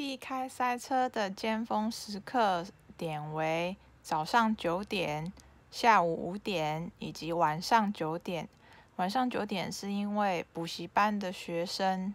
避开塞车的尖峰时刻点为早上九点、下午五点以及晚上九点。晚上九点是因为补习班的学生。